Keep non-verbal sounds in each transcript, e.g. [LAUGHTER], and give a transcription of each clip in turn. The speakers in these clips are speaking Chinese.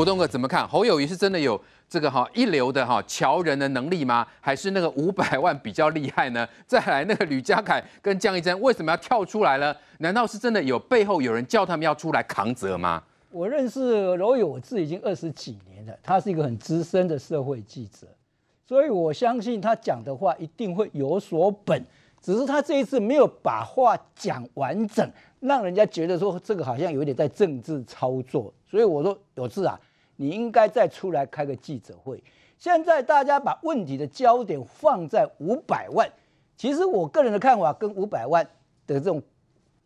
股东哥怎么看侯友谊是真的有这个哈一流的哈桥人的能力吗？还是那个五百万比较厉害呢？[LAUGHS] 再来那个吕家凯跟江一真为什么要跳出来呢？难道是真的有背后有人叫他们要出来扛责吗？我认识罗友志已经二十几年了，他是一个很资深的社会记者，所以我相信他讲的话一定会有所本，只是他这一次没有把话讲完整，让人家觉得说这个好像有点在政治操作，所以我说有志啊。你应该再出来开个记者会。现在大家把问题的焦点放在五百万，其实我个人的看法跟五百万的这种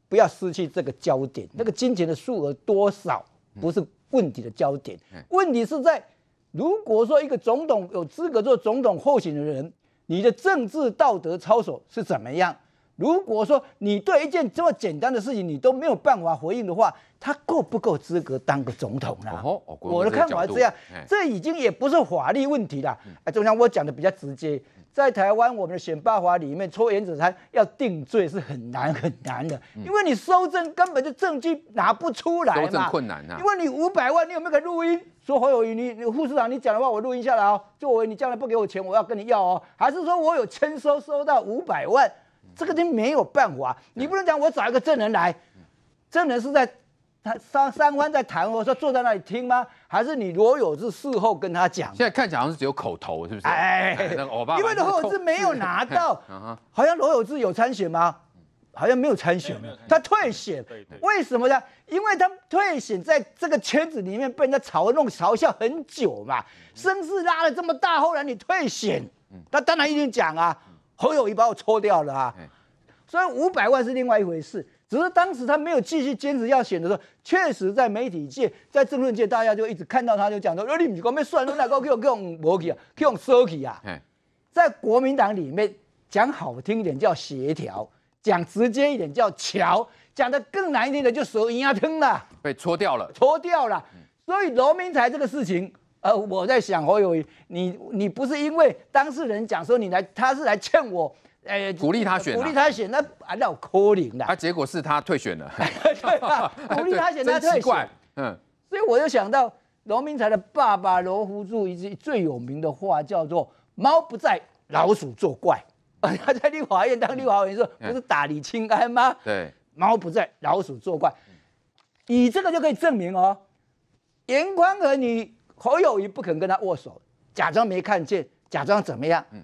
不要失去这个焦点。那个金钱的数额多少不是问题的焦点，问题是在如果说一个总统有资格做总统候选的人，你的政治道德操守是怎么样？如果说你对一件这么简单的事情你都没有办法回应的话，他够不够资格当个总统呢？我的看法是这样，这已经也不是法律问题了。哎，就像我讲的比较直接，在台湾我们的选罢法里面，抽言子他要定罪是很难很难的，因为你收证根本就证据拿不出来嘛。收证困难啊，因为你五百万，你有没有录音？说侯友宜，你护士长，你讲的话我录音下来哦，作为你将来不给我钱，我要跟你要哦，还是说我有签收收到五百万？这个就没有办法，你不能讲我找一个证人来，证人是在他三三湾在谈，我说坐在那里听吗？还是你罗有志事后跟他讲？现在看起来好像是只有口头，是不是？哎，[LAUGHS] 因为罗有志没有拿到，[LAUGHS] 好像罗有志有参选吗？好像没有参选，他退选，为什么呢？因为他退选，在这个圈子里面被人家嘲弄嘲笑很久嘛，声势拉了这么大，后来你退选，他当然一定讲啊。侯友谊把我搓掉了啊。所以五百万是另外一回事，只是当时他没有继续坚持要选的时候，确实在媒体界、在政论界，大家就一直看到他就讲说，你不是光被算，你那个可以用去啊，可以用收去啊。在国民党里面，讲好听一点叫协调，讲直接一点叫桥，讲的更难听的就手银牙吞了。被戳掉了，戳掉了。所以罗明才这个事情。呃，我在想侯友宜，你你不是因为当事人讲说你来，他是来劝我，呃，鼓励他选，鼓励他选，那还叫 c a 的。他结果是他退选了，[LAUGHS] 对吧？[LAUGHS] 鼓励他选，他退选。嗯，所以我就想到罗明才的爸爸罗福柱一句最有名的话，叫做“猫不在，老鼠作怪”。[LAUGHS] 他在立法院当立法院说，不是打理清安吗？对，猫不在，老鼠作怪。以这个就可以证明哦，严宽和你。侯友谊不肯跟他握手，假装没看见，假装怎么样？嗯。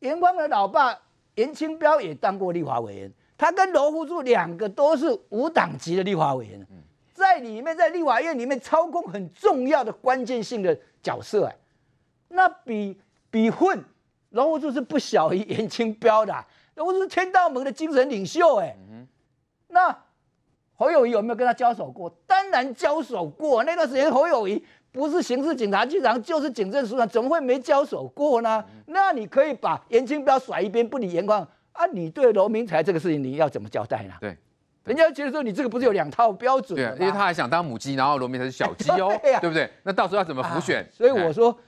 严光的老爸严清标也当过立法委员，他跟罗福柱两个都是无党籍的立法委员，在里面在立法院里面操控很重要的关键性的角色哎，那比比混罗富柱是不小于严清标的，罗柱是天道盟的精神领袖哎，嗯。那侯友谊有没有跟他交手过？当然交手过，那段时间侯友谊。不是刑事警察局长，就是警政署长，怎么会没交手过呢？那你可以把严金标甩一边，不理严光啊？你对罗明才这个事情，你要怎么交代呢？对，人家觉得说你这个不是有两套标准？对，因为他还想当母鸡，然后罗明才是小鸡哦，[LAUGHS] 对不对？那到时候要怎么浮选？所以我说，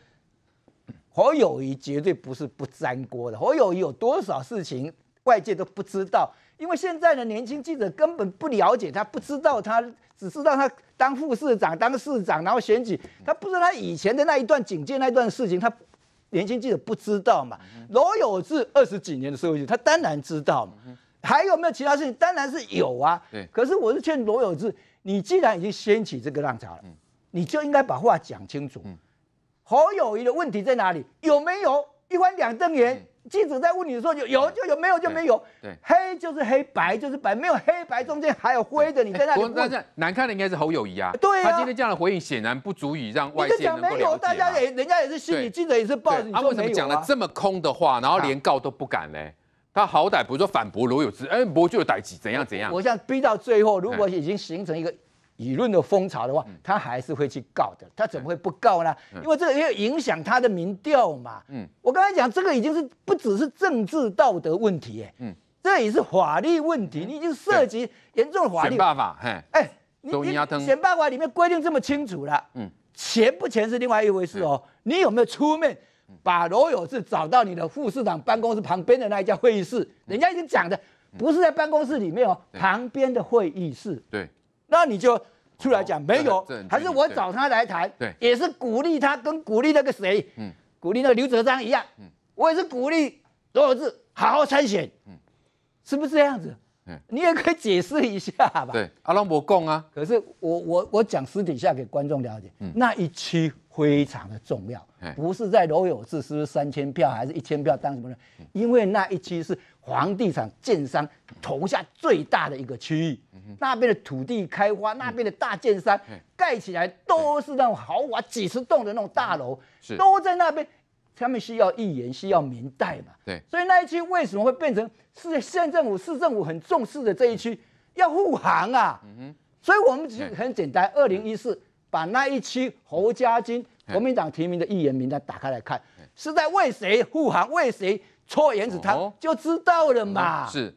侯友谊绝对不是不沾锅的，侯友谊有多少事情外界都不知道。因为现在的年轻记者根本不了解，他不知道，他只知道他当副市长、当市长，然后选举，他不知道他以前的那一段警戒那一段事情，他年轻记者不知道嘛？罗有志二十几年的社论，他当然知道嘛。还有没有其他事情？当然是有啊。可是我是劝罗有志，你既然已经掀起这个浪潮了，你就应该把话讲清楚。侯友谊的问题在哪里？有没有一翻两瞪眼。记者在问你的时候，有有就有，没有就没有。对，黑就是黑，白就是白，没有黑白，中间还有灰的。你在那里？难看的应该是侯友谊啊。对他今天这样的回应显然不足以让外界了解。没有，大家也人家也是心里记者也是报。他为什么讲了这么空的话，然后连告都不敢呢？他好歹不是说反驳罗有志，哎，过就有歹计，怎样怎样？我想逼到最后，如果已经形成一个。舆论的风潮的话，他还是会去告的。他怎么会不告呢？因为这个也影响他的民调嘛。嗯，我刚才讲这个已经是不只是政治道德问题，哎，嗯，这也是法律问题。你已经涉及严重的法律。选办法，哎，哎，你选办法里面规定这么清楚了。嗯，钱不钱是另外一回事哦。你有没有出面把罗有志找到你的副市长办公室旁边的那一家会议室？人家已经讲的不是在办公室里面哦，旁边的会议室。对。那你就出来讲没有？还是我找他来谈？对，也是鼓励他，跟鼓励那个谁，嗯，鼓励那个刘哲章一样，嗯，我也是鼓励罗志好好参选，嗯，是不是这样子？你也可以解释一下吧。对，阿浪伯共啊，可是我我我讲私底下给观众了解，那一期。非常的重要，不是在罗有志，是不是三千票还是一千票当什么呢？因为那一期是房地产、建商投下最大的一个区域，那边的土地开发，那边的大建商盖起来都是那种豪华几十栋的那种大楼，都在那边，他们需要议员，需要民代嘛？对，所以那一期为什么会变成是县政府、市政府很重视的这一区要护航啊？所以我们其实很简单，二零一四。把那一期侯家军国民党提名的议员名单打开来看，是在为谁护航，为谁搓原子汤，就知道了嘛。是，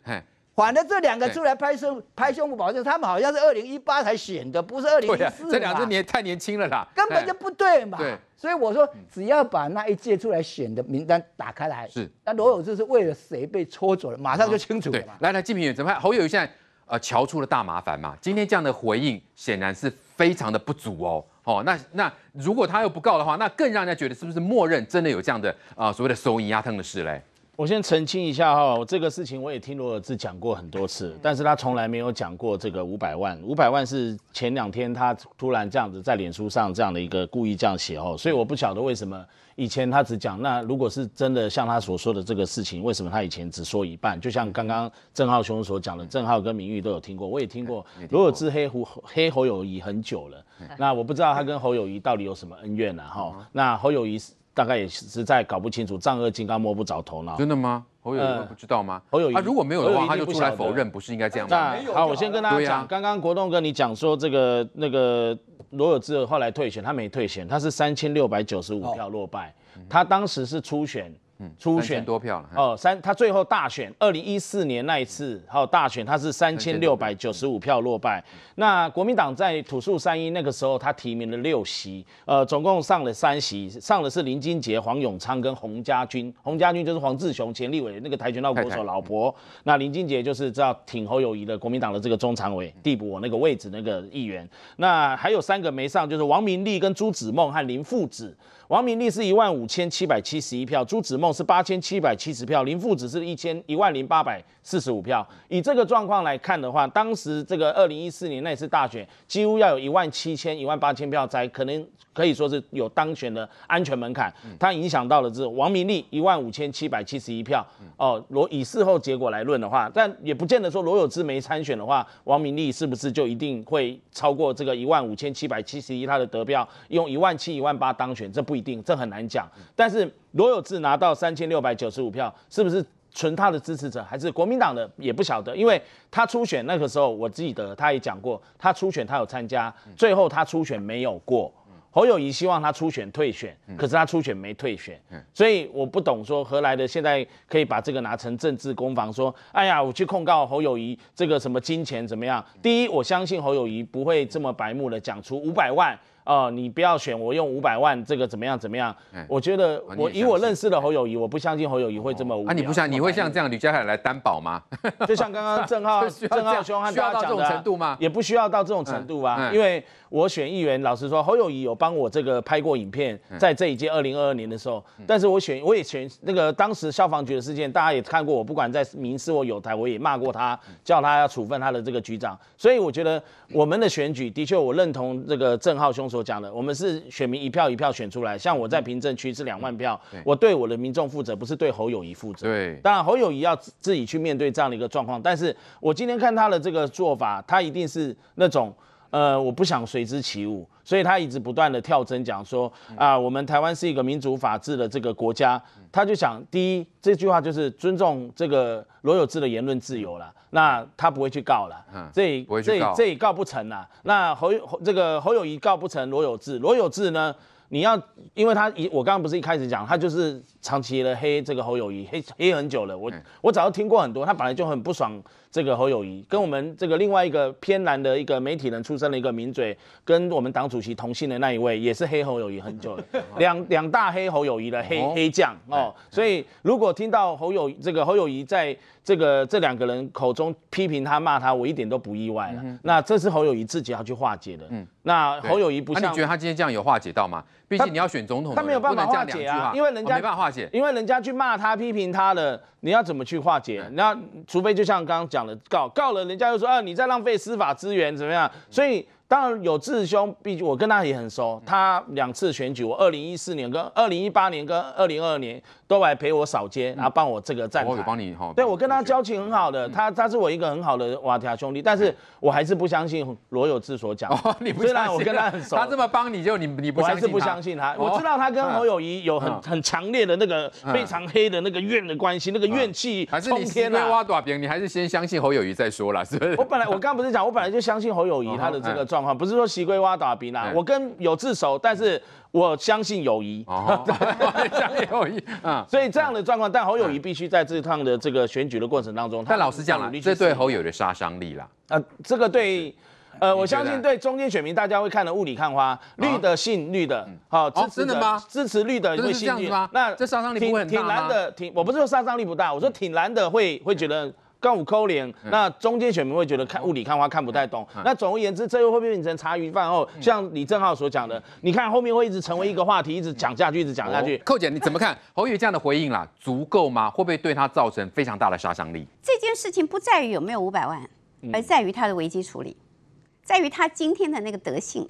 反了这两个出来拍胸拍胸脯保证，他们好像是二零一八才选的，不是二零一四。这两个年太年轻了啦，根本就不对嘛。对，所以我说，只要把那一届出来选的名单打开来，是，那罗友志是为了谁被搓走了，马上就清楚了。对，来来，金平演，怎么看？侯友义现在？呃，瞧出了大麻烦嘛？今天这样的回应显然是非常的不足哦。哦，那那如果他又不告的话，那更让人家觉得是不是默认真的有这样的啊所谓的收银压账的事嘞？我先澄清一下哈，这个事情我也听罗尔志讲过很多次，但是他从来没有讲过这个五百万，五百万是前两天他突然这样子在脸书上这样的一个故意这样写哦，所以我不晓得为什么以前他只讲，那如果是真的像他所说的这个事情，为什么他以前只说一半？就像刚刚郑浩雄所讲的，郑浩跟明玉都有听过，我也听过罗尔志黑胡黑侯友谊很久了，那我不知道他跟侯友谊到底有什么恩怨呢？哈，那侯友谊是。大概也实在搞不清楚，丈二金刚摸不着头脑。真的吗？侯友宜不知道吗？侯友宜啊，如果没有的话，他就出来否认，不是应该这样吗？好，我先跟大家讲，刚刚国栋跟你讲说，这个那个罗有志后来退选，他没退选，他是三千六百九十五票落败，他当时是初选。嗯，初选多票了哦，三他最后大选，二零一四年那一次，还有大选，他是三千六百九十五票落败。那国民党在土树三一那个时候，他提名了六席，呃，总共上了三席，上的是林金杰、黄永昌跟洪家军。洪家军就是黄志雄、钱立伟那个跆拳道国手老婆。那林金杰就是知道挺侯友谊的国民党的这个中常委递补，我那个位置那个议员。那还有三个没上，就是王明丽跟朱子梦和林富子。王明丽是一万五千七百七十一票，朱子梦是八千七百七十票，林富子是一千一万零八百四十五票。以这个状况来看的话，当时这个二零一四年那次大选，几乎要有一万七千、一万八千票在可能。可以说是有当选的安全门槛，它影响到了是王明利一万五千七百七十一票哦。罗以事后结果来论的话，但也不见得说罗有志没参选的话，王明利是不是就一定会超过这个一万五千七百七十一他的得票，用一万七一万八当选，这不一定，这很难讲。但是罗有志拿到三千六百九十五票，是不是纯他的支持者，还是国民党的也不晓得，因为他初选那个时候，我记得他也讲过，他初选他有参加，最后他初选没有过。侯友谊希望他初选退选，可是他初选没退选，所以我不懂说何来的现在可以把这个拿成政治攻防，说哎呀，我去控告侯友谊这个什么金钱怎么样？第一，我相信侯友谊不会这么白目，的讲出五百万哦，你不要选我，用五百万这个怎么样？怎么样？我觉得我以我认识的侯友谊，我不相信侯友谊会这么。啊，你不像你会像这样吕佳海来担保吗？就像刚刚郑浩、[LAUGHS] 郑浩兄和大家讲的，也不需要到这种程度吧，因为。我选议员，老实说，侯友谊有帮我这个拍过影片，在这一届二零二二年的时候。但是我选，我也选那个当时消防局的事件，大家也看过。我不管在民事或有台，我也骂过他，叫他要处分他的这个局长。所以我觉得我们的选举，的确我认同这个郑浩兄所讲的，我们是选民一票一票选出来。像我在凭证区是两万票，我对我的民众负责，不是对侯友谊负责。对，当然侯友谊要自己去面对这样的一个状况。但是我今天看他的这个做法，他一定是那种。呃，我不想随之起舞，所以他一直不断的跳针讲说，啊，我们台湾是一个民主法治的这个国家，他就想第一这句话就是尊重这个罗有志的言论自由了，那他不会去告了，这这这也告不成了，那侯这个侯友谊告不成罗有志，罗有志呢？你要，因为他一我刚刚不是一开始讲，他就是长期的黑这个侯友谊，黑黑很久了。我我早就听过很多，他本来就很不爽这个侯友谊，跟我们这个另外一个偏南的一个媒体人出身的一个名嘴，跟我们党主席同姓的那一位，也是黑侯友谊很久，了，[LAUGHS] 两两大黑侯友谊的黑黑将哦。所以如果听到侯友这个侯友谊在这个这两个人口中批评他骂他，我一点都不意外了。那这是侯友谊自己要去化解的。嗯。那侯友谊不像，那你觉得他今天这样有化解到吗？毕竟你要选总统，他没有办法化解啊，因为人家没办法化解，因为人家去骂他、批评他了，你要怎么去化解？那除非就像刚刚讲的，告告了，人家又说啊，你在浪费司法资源，怎么样？所以。当然有志兄，毕竟我跟他也很熟，他两次选举，我二零一四年跟二零一八年跟二零二二年都来陪我扫街，然后帮我这个站。我有帮你哈。对我跟他交情很好的，他他是我一个很好的瓦提亚兄弟，但是我还是不相信罗有志所讲。你不虽然我跟他很熟，他这么帮你，就你你不还是不相信他。我知道他跟侯友谊有很很强烈的那个非常黑的那个怨的关系，那个怨气冲天。还是你别挖短平，你还是先相信侯友谊再说啦，是不是？我本来我刚不是讲，我本来就相信侯友谊他的这个状。不是说袭龟挖打比啦，我跟有自首，但是我相信友谊。哦，[LAUGHS] 对，相信友谊啊，[LAUGHS] 所以这样的状况，但侯友谊必须在这趟的这个选举的过程当中。但老实讲了，这对侯友的杀伤力啦。啊，这个对，呃，我相信对中间选民大家会看的雾里看花，绿的信绿的，好支持的吗？支持绿的会信绿吗？那这杀伤力不很挺难的，挺我不是说杀伤力不大，我说挺难的会会觉得。杠五扣零，那中间选民会觉得看雾里看花，看不太懂。那总而言之，这又会变成茶余饭后，像李正浩所讲的，你看后面会一直成为一个话题，一直讲下去，一直讲下去。寇姐，你怎么看侯宇这样的回应啦？足够吗？会不会对他造成非常大的杀伤力？这件事情不在于有没有五百万，而在于他的危机处理，在于他今天的那个德性。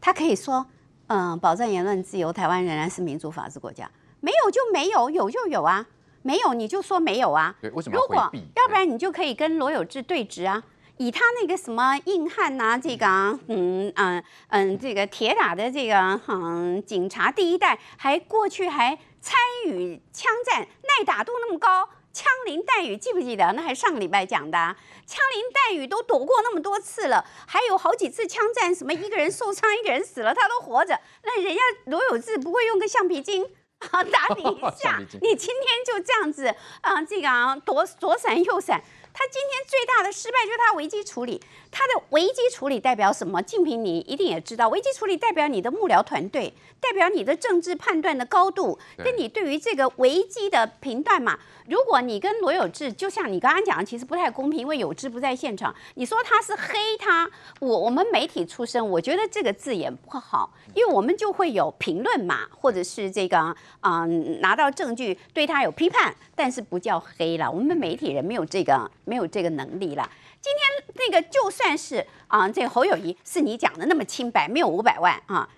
他可以说，嗯，保障言论自由，台湾仍然是民主法治国家，没有就没有，有就有啊。没有，你就说没有啊。如果要不然你就可以跟罗有志对质啊，以他那个什么硬汉啊，这个啊，嗯嗯嗯，这个铁打的这个嗯警察第一代，还过去还参与枪战，耐打度那么高，枪林弹雨记不记得？那还上礼拜讲的，枪林弹雨都躲过那么多次了，还有好几次枪战，什么一个人受伤，一个人死了，他都活着。那人家罗有志不会用个橡皮筋？打你一下！[LAUGHS] 你今天就这样子，嗯，这个啊，左左闪右闪。他今天最大的失败就是他危机处理，他的危机处理代表什么？静平，你一定也知道，危机处理代表你的幕僚团队，代表你的政治判断的高度，跟你对于这个危机的评断嘛。如果你跟罗有志，就像你刚刚讲的，其实不太公平，因为有志不在现场。你说他是黑他，我我们媒体出身，我觉得这个字眼不好，因为我们就会有评论嘛，或者是这个嗯拿到证据对他有批判，但是不叫黑了。我们媒体人没有这个。没有这个能力了。今天那个就算是啊，这侯友谊是你讲的那么清白，没有五百万啊，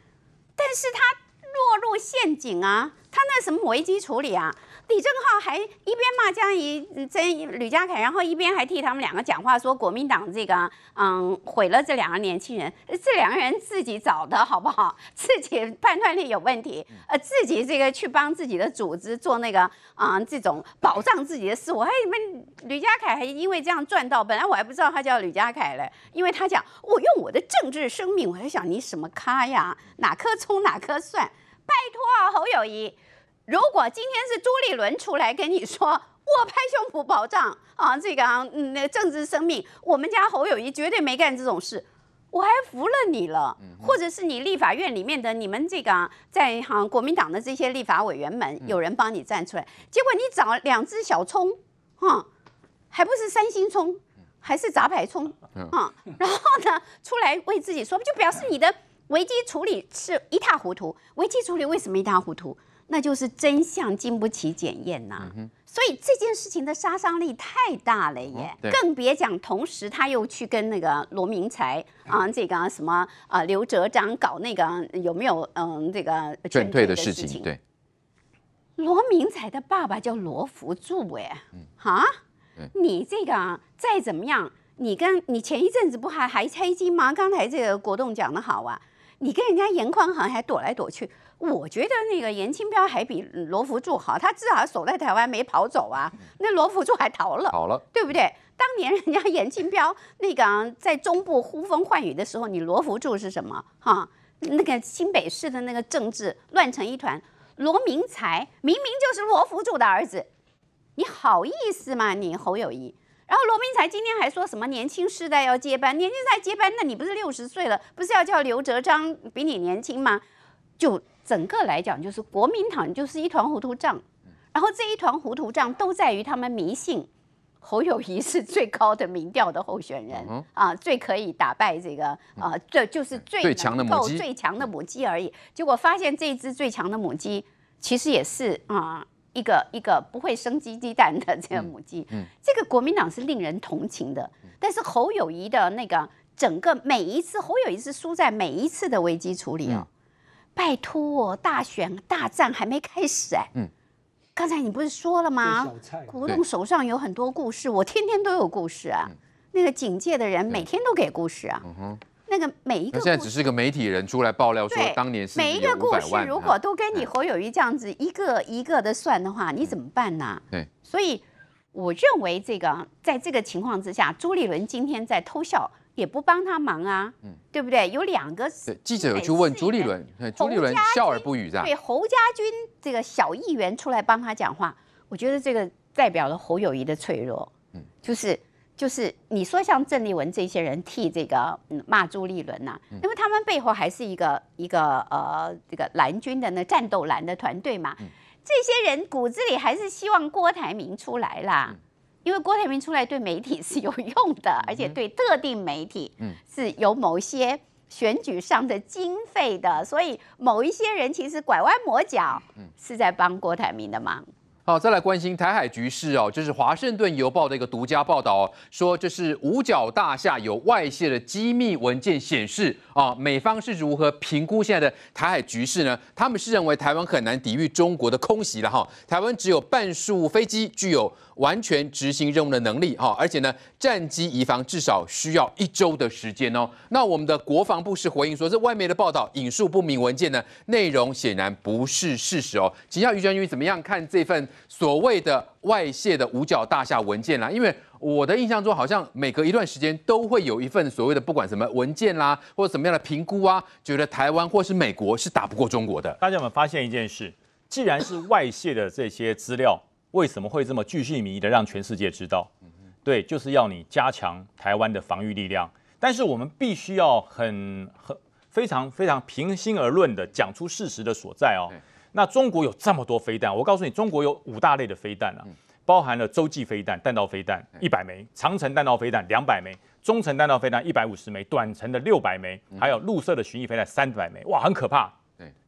但是他落入陷阱啊，他那什么危机处理啊？李正浩还一边骂江一、江吕家凯，然后一边还替他们两个讲话，说国民党这个嗯毁了这两个年轻人，这两个人自己找的，好不好？自己判断力有问题，呃，自己这个去帮自己的组织做那个啊这种保障自己的事。我还你为吕家凯还因为这样赚到，本来我还不知道他叫吕家凯嘞，因为他讲我用我的政治生命，我还想你什么咖呀？哪颗葱哪颗蒜？拜托侯友谊。如果今天是朱立伦出来跟你说，我拍胸脯保证，啊，这个嗯，那政治生命，我们家侯友谊绝对没干这种事，我还服了你了。嗯。或者是你立法院里面的你们这个在行国民党的这些立法委员们，有人帮你站出来，结果你找两只小葱，啊，还不是三星葱，还是杂牌葱，啊，然后呢，出来为自己说，就表示你的危机处理是一塌糊涂。危机处理为什么一塌糊涂？那就是真相经不起检验呐，所以这件事情的杀伤力太大了耶，更别讲同时他又去跟那个罗明才啊，这个什么啊刘哲章搞那个有没有嗯这个准退的事情？对，罗明才的爸爸叫罗福柱哎，哈，你这个再怎么样，你跟你前一阵子不还还猜忌吗？刚才这个国栋讲的好啊，你跟人家严矿行还躲来躲去。我觉得那个严清标还比罗福柱好，他至少守在台湾没跑走啊。那罗福柱还逃了，跑了，对不对？当年人家严清标那个在中部呼风唤雨的时候，你罗福柱是什么？哈，那个新北市的那个政治乱成一团。罗明才明明就是罗福柱的儿子，你好意思吗你侯友谊？然后罗明才今天还说什么年轻世代要接班，年轻世代接班，那你不是六十岁了，不是要叫刘哲章比你年轻吗？就。整个来讲，就是国民党就是一团糊涂账，然后这一团糊涂账都在于他们迷信侯友谊是最高的民调的候选人啊，最可以打败这个啊，这就是最强的母鸡，最强的母鸡而已。结果发现这只最强的母鸡，其实也是啊，一个一个不会生鸡鸡蛋的这个母鸡。这个国民党是令人同情的，但是侯友谊的那个整个每一次，侯友谊是输在每一次的危机处理。拜托，大选大战还没开始哎。嗯。刚才你不是说了吗？古董手上有很多故事，我天天都有故事啊。那个警戒的人每天都给故事啊。嗯哼。那个每一个……现在只是个媒体人出来爆料说，当年是每一个故事，如果都跟你侯友谊这样子一个一个的算的话，你怎么办呢？对。所以我认为这个，在这个情况之下，朱立伦今天在偷笑。也不帮他忙啊，嗯，对不对？有两个对记者有去问朱立伦，朱立伦笑而不语，对吧？对侯家军这个小议员出来帮他讲话，我觉得这个代表了侯友谊的脆弱，嗯，就是就是你说像郑丽文这些人替这个骂朱立伦呐，那么他们背后还是一个一个呃这个蓝军的那战斗蓝的团队嘛，这些人骨子里还是希望郭台铭出来啦。因为郭台铭出来对媒体是有用的，而且对特定媒体是有某些选举上的经费的，所以某一些人其实拐弯抹角，是在帮郭台铭的忙。好，再来关心台海局势哦。就是《华盛顿邮报》的一个独家报道，说这是五角大厦有外泄的机密文件显示，啊，美方是如何评估现在的台海局势呢？他们是认为台湾很难抵御中国的空袭了哈。台湾只有半数飞机具有完全执行任务的能力哈，而且呢，战机移防至少需要一周的时间哦。那我们的国防部是回应说，这外媒的报道引述不明文件呢，内容显然不是事实哦。请教于将军怎么样看这份？所谓的外泄的五角大厦文件啦，因为我的印象中好像每隔一段时间都会有一份所谓的不管什么文件啦，或者什么样的评估啊，觉得台湾或是美国是打不过中国的。大家有没有发现一件事？既然是外泄的这些资料，为什么会这么继续迷的让全世界知道？对，就是要你加强台湾的防御力量。但是我们必须要很很非常非常平心而论的讲出事实的所在哦。那中国有这么多飞弹，我告诉你，中国有五大类的飞弹啊，包含了洲际飞弹、弹道飞弹一百枚，长城弹道飞弹两百枚，中程弹道飞弹一百五十枚，短程的六百枚，还有陆射的巡弋飞弹三百枚，哇，很可怕。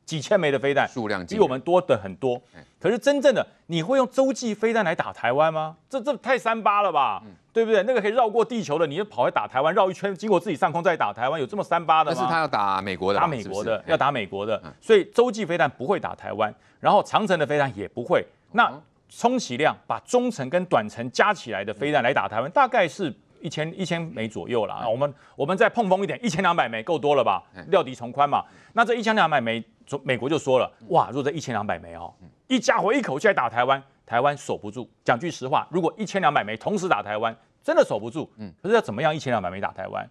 几千枚的飞弹数量比我们多的很多，可是真正的你会用洲际飞弹来打台湾吗？这这太三八了吧，对不对？那个可以绕过地球的，你跑来打台湾，绕一圈经过自己上空再打台湾，有这么三八的？但是他要打美国的，打美国的，要打美国的，所以洲际飞弹不会打台湾，然后长程的飞弹也不会，那充其量把中程跟短程加起来的飞弹来打台湾，大概是。一千一千枚左右了啊，我们我们再碰风一点，一千两百枚够多了吧？料敌从宽嘛。那这一千两百枚，美国就说了，哇，如果这一千两百枚哦，一家伙一口气来打台湾，台湾守不住。讲句实话，如果一千两百枚同时打台湾，真的守不住。嗯，可是要怎么样一千两百枚打台湾？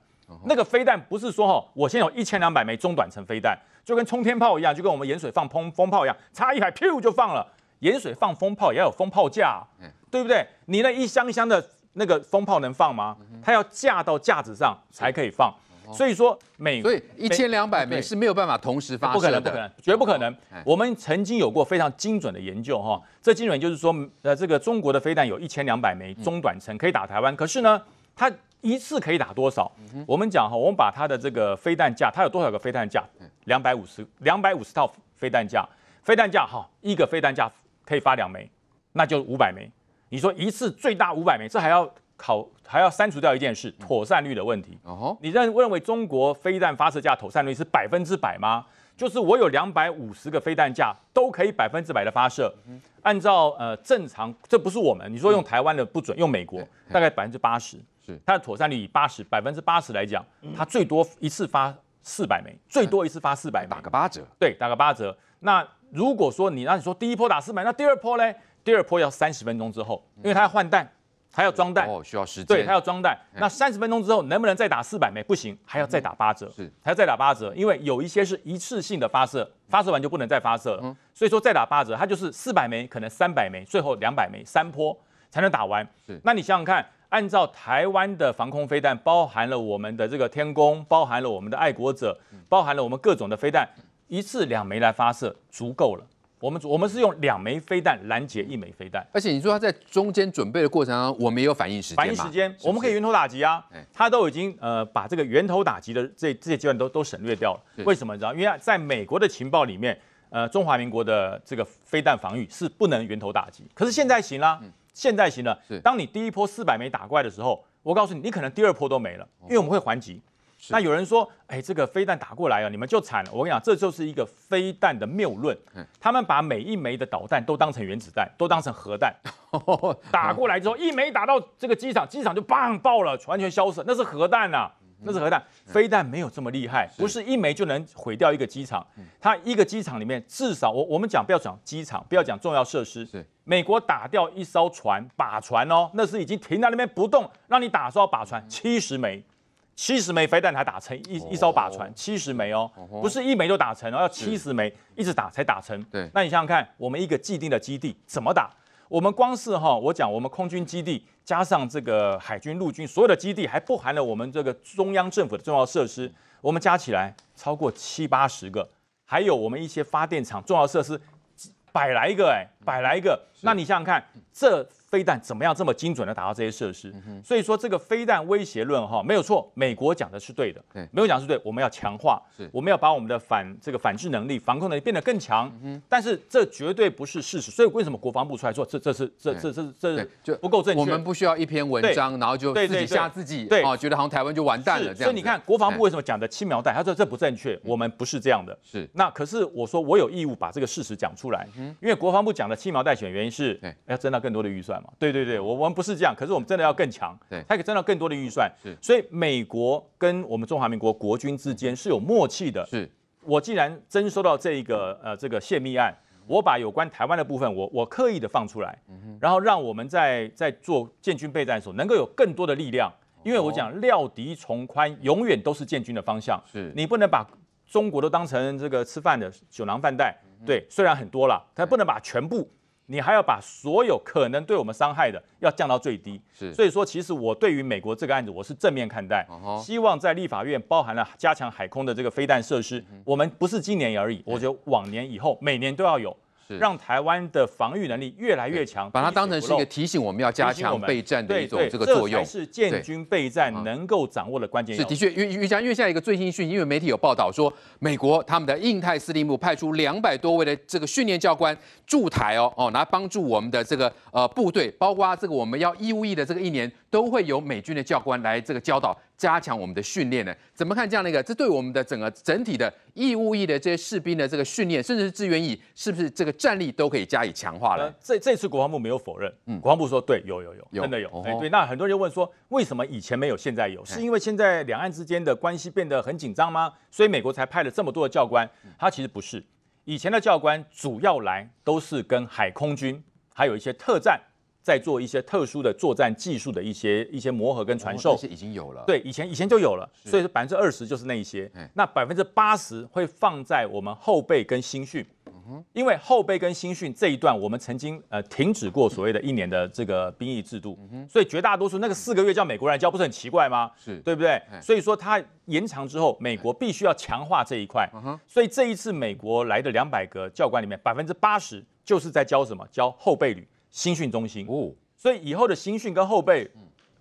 那个飞弹不是说哈，我先有一千两百枚中短程飞弹，就跟冲天炮一样，就跟我们盐水放风风炮一样，插一排，咻就放了。盐水放风炮也要有风炮架，对不对？你那一箱一箱的。那个风炮能放吗？它要架到架子上才可以放，所以说每所以一千两百枚是没有办法同时发生的，绝不可能。我们曾经有过非常精准的研究哈，这精准就是说，呃，这个中国的飞弹有一千两百枚中短程可以打台湾，可是呢，它一次可以打多少？我们讲哈，我们把它的这个飞弹架，它有多少个飞弹架？两百五十两百五十套飞弹架，飞弹架哈，一个飞弹架可以发两枚，那就五百枚。你说一次最大五百枚，这还要考还要删除掉一件事，妥善率的问题。哦你认认为中国飞弹发射架妥善率是百分之百吗？就是我有两百五十个飞弹架，都可以百分之百的发射。按照呃正常，这不是我们，你说用台湾的不准，用美国大概百分之八十，是它的妥善率以八十百分之八十来讲，它最多一次发四百枚，最多一次发四百枚，打个八折。对，打个八折。那如果说你那你说第一波打四百，那第二波嘞？第二波要三十分钟之后，因为它要换弹，它要装弹哦，需要时间，对它要装弹。那三十分钟之后能不能再打四百枚？不行，还要再打八折，是还要再打八折，因为有一些是一次性的发射，发射完就不能再发射了。所以说再打八折，它就是四百枚，可能三百枚，最后两百枚三波才能打完。是，那你想想看，按照台湾的防空飞弹，包含了我们的这个天宫，包含了我们的爱国者，包含了我们各种的飞弹，一次两枚来发射足够了。我们我们是用两枚飞弹拦截一枚飞弹，而且你说他在中间准备的过程当中，我们也有反应时间，反应时间，我们可以源头打击啊。他都已经呃把这个源头打击的这这些阶段都都省略掉了，为什么？你知道，因为在美国的情报里面，呃，中华民国的这个飞弹防御是不能源头打击，可是现在行啦，现在行了。当你第一波四百枚打过来的时候，我告诉你，你可能第二波都没了，因为我们会还击。那有人说，哎，这个飞弹打过来了，你们就惨了。我跟你讲，这就是一个飞弹的谬论。他们把每一枚的导弹都当成原子弹，都当成核弹，[LAUGHS] 打过来之后，一枚打到这个机场，机场就棒爆了，完全消失。那是核弹啊，那是核弹。飞弹没有这么厉害，不是一枚就能毁掉一个机场。它一个机场里面至少，我我们讲不要讲机场，不要讲重要设施。美国打掉一艘船，靶船哦，那是已经停在那边不动，让你打一艘靶船，七十枚。七十枚飞弹才打成一一艘靶船，七十枚哦，不是一枚就打成，要七十枚一直打才打成。对，那你想想看，我们一个既定的基地怎么打？我们光是哈，我讲我们空军基地加上这个海军陆军所有的基地，还包含了我们这个中央政府的重要设施，我们加起来超过七八十个，还有我们一些发电厂重要设施，百来一个哎，百来一个。那你想想看这。飞弹怎么样这么精准的打到这些设施？所以说这个飞弹威胁论哈没有错，美国讲的是对的。对，没有讲是对。我们要强化，是我们要把我们的反这个反制能力、防控能力变得更强。嗯，但是这绝对不是事实。所以为什么国防部出来说这这是这这这这就不够正？确？我们不需要一篇文章，然后就自己吓自己。对，哦，觉得好像台湾就完蛋了这样。所以你看国防部为什么讲的轻描淡？他说这不正确，我们不是这样的。是，那可是我说我有义务把这个事实讲出来。嗯，因为国防部讲的轻描淡写的原因是，要增加更多的预算。对对对，我我们不是这样，可是我们真的要更强，对，它可以挣到更多的预算，是，所以美国跟我们中华民国国军之间是有默契的，是。我既然征收到这一个呃这个泄密案，我把有关台湾的部分，我我刻意的放出来，然后让我们在在做建军备战的时候能够有更多的力量，因为我讲料敌从宽，永远都是建军的方向，是你不能把中国都当成这个吃饭的酒囊饭袋，对，虽然很多了，但不能把全部。你还要把所有可能对我们伤害的要降到最低，是。所以说，其实我对于美国这个案子，我是正面看待。希望在立法院包含了加强海空的这个飞弹设施，我们不是今年而已，我觉得往年以后每年都要有。让台湾的防御能力越来越强，把它当成是一个提醒，我们要加强备战的一种这个作用。是建军备战能够掌握的关键。是的确，因为因为像因为现在一个最新讯因为媒体有报道说，美国他们的印太司令部派出两百多位的这个训练教官驻台哦哦，来帮助我们的这个呃部队，包括这个我们要义务役的这个一年，都会有美军的教官来这个教导。加强我们的训练呢？怎么看这样的一个？这对我们的整个整体的义务役的这些士兵的这个训练，甚至是志愿役，是不是这个战力都可以加以强化了？这这次国防部没有否认，嗯，国防部说对，有有有，真的有。对，那很多人就问说，为什么以前没有，现在有？是因为现在两岸之间的关系变得很紧张吗？所以美国才派了这么多的教官？他其实不是，以前的教官主要来都是跟海空军，还有一些特战。在做一些特殊的作战技术的一些一些磨合跟传授是已经有了，对，以前以前就有了，所以说百分之二十就是那一些，那百分之八十会放在我们后备跟新训，因为后备跟新训这一段我们曾经呃停止过所谓的一年的这个兵役制度，所以绝大多数那个四个月叫美国人教不是很奇怪吗？是，对不对？所以说它延长之后，美国必须要强化这一块，所以这一次美国来的两百个教官里面，百分之八十就是在教什么教后备旅。新训中心哦，所以以后的新训跟后备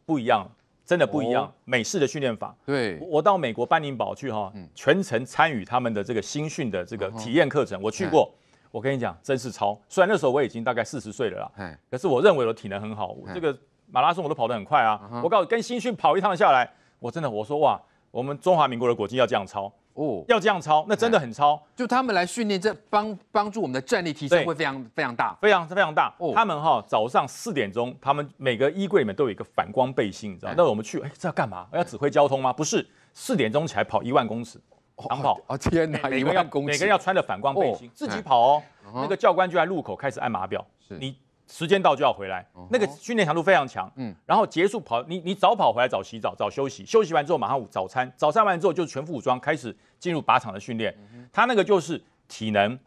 不一样，真的不一样。美式的训练法，对，我到美国班宁堡去哈，全程参与他们的这个新训的这个体验课程，我去过。我跟你讲，真是超。虽然那时候我已经大概四十岁了啦，可是我认为我体能很好，这个马拉松我都跑得很快啊。我告诉跟新训跑一趟下来，我真的我说哇，我们中华民国的国军要这样超。哦，要这样操，那真的很操。就他们来训练，这帮帮助我们的战力提升会非常非常大，非常非常大。他们哈早上四点钟，他们每个衣柜里面都有一个反光背心，你知道那我们去，哎，这要干嘛？要指挥交通吗？不是，四点钟起来跑一万公里，长跑啊！天哪，一万公里，每个人要穿着反光背心自己跑哦。那个教官就在路口开始按码表，你。时间到就要回来，那个训练强度非常强，嗯，然后结束跑，你你早跑回来早洗澡早休息，休息完之后马上午餐，早餐完之后就全副武装开始进入靶场的训练，他那个就是体能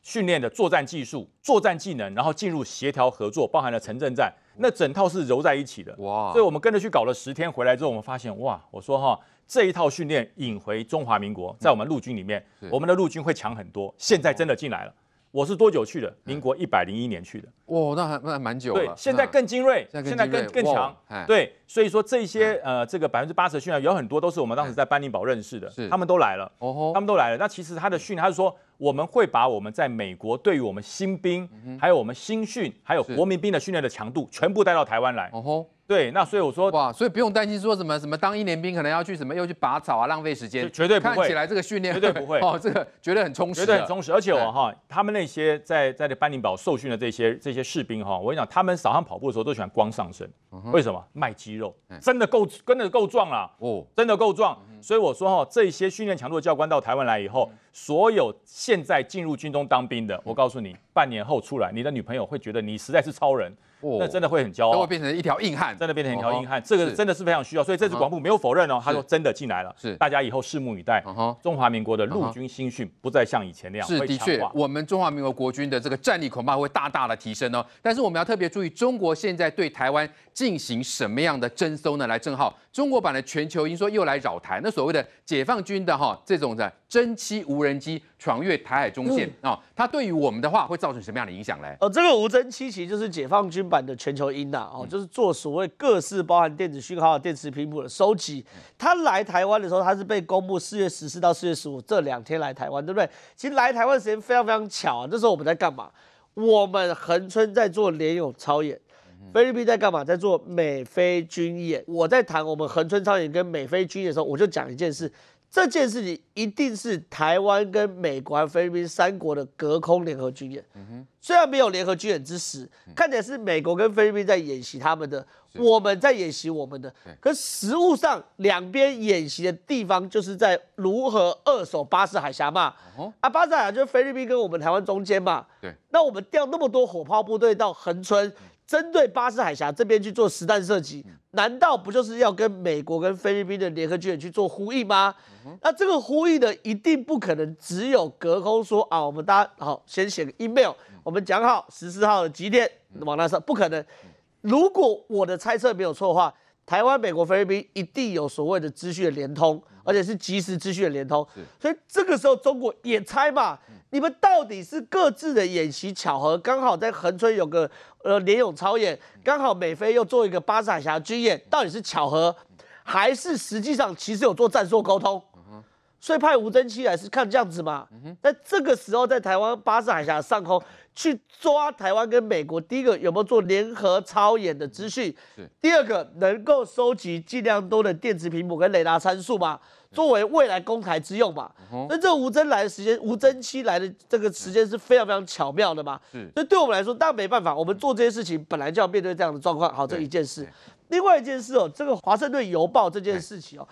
训练的作战技术、作战技能，然后进入协调合作，包含了城镇战，那整套是揉在一起的，哇！所以我们跟着去搞了十天，回来之后我们发现，哇，我说哈，这一套训练引回中华民国，在我们陆军里面，我们的陆军会强很多，现在真的进来了。我是多久去的？民国一百零一年去的。哇，那还那还蛮久。对，现在更精锐，现在更更强。对，所以说这些呃，这个百分之八十的训练，有很多都是我们当时在班尼堡认识的，他们都来了，哦吼，他们都来了。那其实他的训练，他说我们会把我们在美国对于我们新兵，还有我们新训，还有国民兵的训练的强度，全部带到台湾来，哦吼。对，那所以我说哇，所以不用担心说什么什么当一年兵可能要去什么又去拔草啊，浪费时间，绝对不会。看起来这个训练绝对不会 [LAUGHS] 哦，这个绝对很充实，绝对很充实。而且我哈，他们那些在在班宁堡受训的这些这些士兵哈，我跟你讲，他们早上跑步的时候都喜欢光上身，为什么？卖肌肉，真的够真的够壮了哦，真的够壮。所以我说哈，这些训练强度的教官到台湾来以后，所有现在进入军中当兵的，我告诉你，半年后出来，你的女朋友会觉得你实在是超人，那真的会很骄傲，都会变成一条硬汉，真的变成一条硬汉，这个真的是非常需要。所以这次广播部没有否认哦，他说真的进来了，是大家以后拭目以待。中华民国的陆军新训不再像以前那样是的确，我们中华民国国军的这个战力恐怕会大大的提升哦。但是我们要特别注意，中国现在对台湾进行什么样的征收呢？来正好，中国版的全球鹰说又来扰台那。所谓的解放军的哈这种的真七无人机闯越台海中线啊，它对于我们的话会造成什么样的影响嘞？哦，这个无人机其实就是解放军版的全球鹰呐，哦，就是做所谓各式包含电子讯号、电磁频谱的收集。它来台湾的时候，它是被公布四月十四到四月十五这两天来台湾，对不对？其实来台湾时间非常非常巧，啊，那时候我们在干嘛？我们横村在做联友超演。菲律宾在干嘛？在做美菲军演。我在谈我们恒春超演跟美菲军演的时候，我就讲一件事，这件事情一定是台湾跟美国、菲律宾三国的隔空联合军演。虽然没有联合军演之实，看起来是美国跟菲律宾在演习他们的，我们在演习我们的。可实物上，两边演习的地方就是在如何扼守巴士海峡嘛。啊，巴士海峡就是菲律宾跟我们台湾中间嘛。对，那我们调那么多火炮部队到恒春，针对巴士海峡这边去做实弹射击，难道不就是要跟美国跟菲律宾的联合军演去做呼应吗？那这个呼应呢，一定不可能只有隔空说啊，我们大家好，先写个 email，我们讲好十四号的几点往那上，不可能。如果我的猜测没有错的话。台湾、美国、菲律宾一定有所谓的资讯的连通，而且是即时资讯的连通。所以这个时候，中国也猜嘛，你们到底是各自的演习巧合，刚好在横村有个呃联勇超演，刚好美菲又做一个巴士海峡军演，到底是巧合，还是实际上其实有做战术沟通？所以派无侦七来是看这样子嘛？那这个时候在台湾巴士海峡上空去抓台湾跟美国，第一个有没有做联合超演的资讯？第二个能够收集尽量多的电子屏幕跟雷达参数嘛？作为未来攻台之用嘛？那这无征来的时间，无征期来的这个时间是非常非常巧妙的嘛？是。对我们来说，当然没办法，我们做这些事情本来就要面对这样的状况。好，这一件事。另外一件事哦，这个《华盛顿邮报》这件事情哦。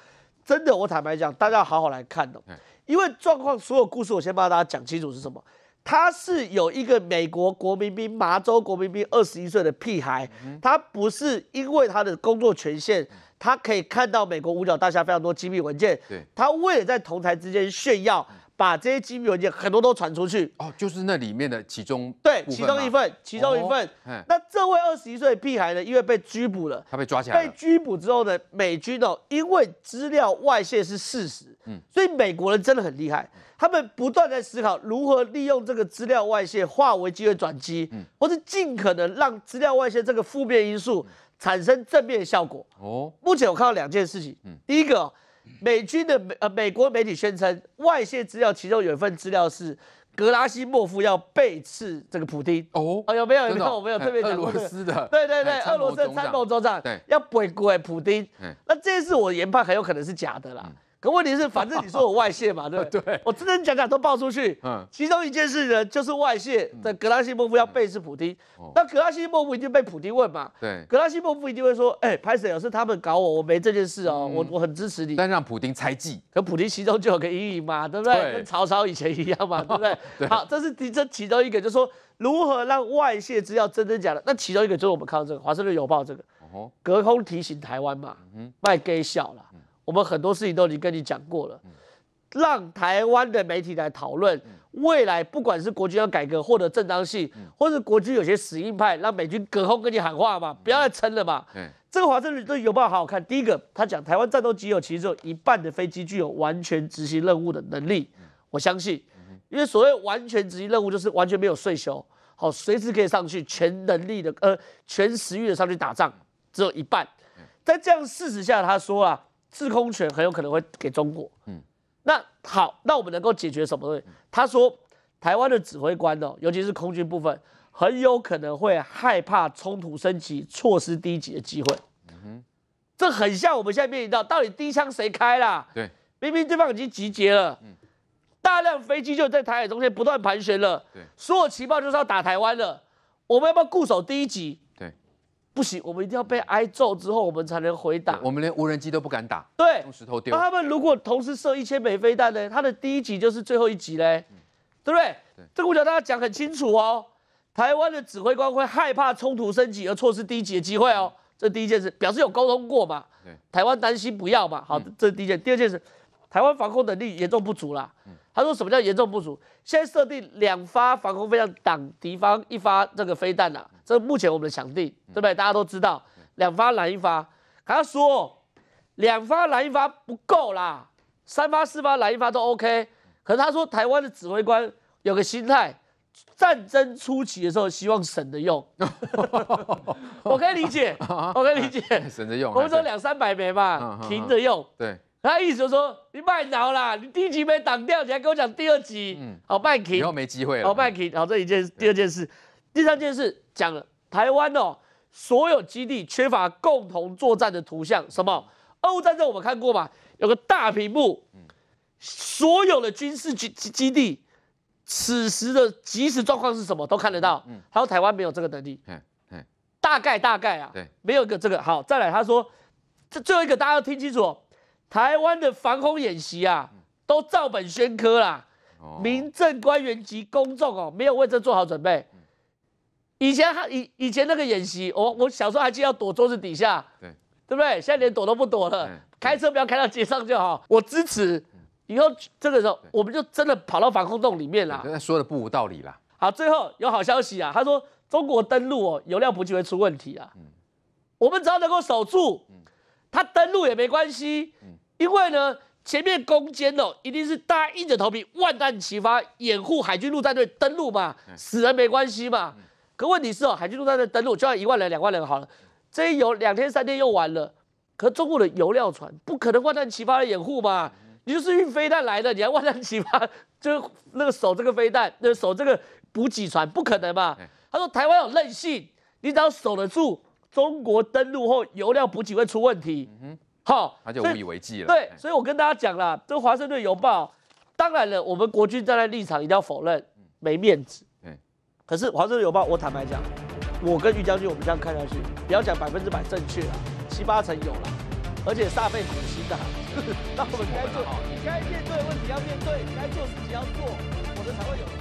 真的，我坦白讲，大家好好来看哦。因为状况，所有故事我先帮大家讲清楚是什么。他是有一个美国国民兵，麻州国民兵，二十一岁的屁孩。他不是因为他的工作权限，他可以看到美国五角大厦非常多机密文件。他为了在同台之间炫耀。把这些机密文件很多都传出去哦，就是那里面的其中对其中一份其中一份，那这位二十一岁屁孩呢，因为被拘捕了，他被抓起来，被拘捕之后呢，美军哦，因为资料外泄是事实，嗯，所以美国人真的很厉害，他们不断在思考如何利用这个资料外泄化为机会转机，嗯，或是尽可能让资料外泄这个负面因素产生正面效果。哦，目前我看到两件事情，嗯，第一个。美军的美呃美国媒体宣称外泄资料，其中有一份资料是格拉西莫夫要背刺这个普京哦，有没有有没有特别讲俄罗斯的？对对对，俄罗斯参谋作战要背过普丁。那这次我研判很有可能是假的啦。可问题是，[LAUGHS] 反正你说我外泄嘛，对不对？[LAUGHS] 对，我真真假假都爆出去。嗯，其中一件事呢，就是外泄。那格拉西莫夫要背刺普丁，那格拉西莫夫一定被普丁问嘛？对，格拉西莫夫一定会说：“哎，派审是他们搞我，我没这件事哦，我我很支持你。”但让普丁猜忌，可普丁心中就有个阴影嘛，对不对？跟曹操以前一样嘛，[LAUGHS] 对不对？好，这是其中其中一个，就是说如何让外泄资料真的假的。那其中一个就是我们看到这个《华盛顿邮报》这个，隔空提醒台湾嘛，卖给小了。我们很多事情都已经跟你讲过了，让台湾的媒体来讨论未来，不管是国军要改革或者正当性，或是国军有些死硬派，让美军隔空跟你喊话嘛，不要再撑了嘛。这个华盛顿都有办法好好看。第一个，他讲台湾战斗机有，其实有一半的飞机具有完全执行任务的能力。我相信，因为所谓完全执行任务，就是完全没有睡休，好随时可以上去全能力的呃全时域的上去打仗，只有一半。在这样事实下，他说啊。制空权很有可能会给中国。嗯，那好，那我们能够解决什么？他说，台湾的指挥官哦，尤其是空军部分，很有可能会害怕冲突升级，错失低级的机会。嗯哼，这很像我们现在面临到，到底第一枪谁开啦？对，明明对方已经集结了，大量飞机就在台海中间不断盘旋了。对，所有情报就是要打台湾了，我们要不要固守低级？不行，我们一定要被挨揍之后，我们才能回打。我们连无人机都不敢打。对，用石头丢。那他们如果同时射一千枚飞弹呢？他的第一集就是最后一集嘞，对不对？对，这个我想大家讲很清楚哦。台湾的指挥官会害怕冲突升级而错失第一集的机会哦。这第一件事，表示有沟通过嘛？对，台湾担心不要嘛？好，这是第一件。第二件事，台湾防空能力严重不足啦。他说：“什么叫严重不足？先设定两发防空飞弹挡敌方一发这个飞弹呐，这是目前我们的强定，对不对？大家都知道两发拦一发。他说两发拦一发不够啦，三发四发拦一发都 OK。可是他说台湾的指挥官有个心态，战争初期的时候希望省着用，[LAUGHS] 我可以理解，我可以理解 [LAUGHS] 省着用。我们说两三百枚嘛，停着用，对。”他意思说：“你慢聊啦，你第一集没挡掉，你还跟我讲第二集，好慢停，以后没机会了。好慢停，好这一件，第二件事，第三件事讲了台湾哦，所有基地缺乏共同作战的图像，什么？欧战争我们看过嘛？有个大屏幕，所有的军事基基地，此时的即时状况是什么？都看得到。嗯，还有台湾没有这个能力，大概大概啊，对，没有个这个。好，再来，他说这最后一个，大家要听清楚。”台湾的防空演习啊，都照本宣科啦。民政官员及公众哦，没有为这做好准备。以前还以以前那个演习，我我小时候还记得要躲桌子底下，对对不对？现在连躲都不躲了，开车不要开到街上就好。我支持，以后这个时候我们就真的跑到防空洞里面啦。那说的不无道理啦。好，最后有好消息啊，他说中国登陆哦，油料补给会出问题啊。嗯，我们只要能够守住，他登陆也没关系。因为呢，前面攻坚喽，一定是大家硬着头皮万弹齐发掩护海军陆战队登陆嘛，死人没关系嘛。可问题是哦，海军陆战队登陆就算一万人、两万人好了，这一游两天三天又完了。可中国的油料船不可能万弹齐发的掩护嘛？你就是运飞弹来的，你还万弹齐发？就那个守这个飞弹，那守这个补给船，不可能嘛？他说台湾有韧性，你只要守得住，中国登陆后油料补给会出问题。好，他就无以为继了。对，所以我跟大家讲啦，这《华盛顿邮报》，当然了，我们国军站在立场一定要否认，没面子。对。可是《华盛顿邮报》，我坦白讲，我跟于将军，我们这样看下去，不要讲百分之百正确啊，七八成有了，而且煞费苦心的。[LAUGHS] 那我们该做，该面对问题要面对，该做事情要做，我们才会有。